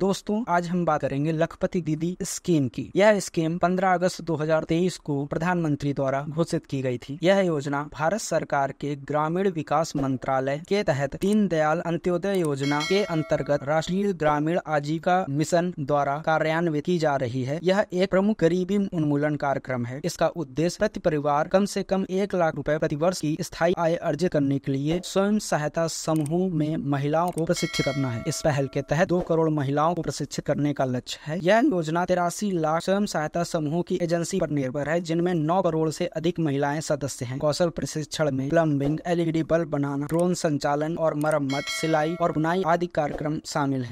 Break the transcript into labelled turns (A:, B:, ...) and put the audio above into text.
A: दोस्तों आज हम बात करेंगे लखपति दीदी स्कीम की यह स्कीम 15 अगस्त 2023 को प्रधानमंत्री द्वारा घोषित की गई थी यह योजना भारत सरकार के ग्रामीण विकास मंत्रालय के तहत तीन दयाल अंत्योदय योजना के अंतर्गत राष्ट्रीय ग्रामीण आजीविका मिशन द्वारा कार्यान्वित की जा रही है यह एक प्रमुख गरीबी उन्मूलन कार्यक्रम है इसका उद्देश्य प्रति परिवार कम ऐसी कम एक लाख प्रति प्रतिवर्ष की स्थायी आय अर्जित करने के लिए स्वयं सहायता समूह में महिलाओं को प्रशिक्षित करना है इस पहल के तहत दो करोड़ महिला महिलाओं को प्रशिक्षित करने का लक्ष्य है यह योजना तिरासी लाख स्वयं सहायता समूह की एजेंसी पर निर्भर है जिनमें नौ करोड़ से अधिक महिलाएं सदस्य हैं कौशल प्रशिक्षण में प्लम्बिंग एलईडी बल्ब बनाना ड्रोन संचालन और मरम्मत सिलाई और बुनाई आदि कार्यक्रम शामिल हैं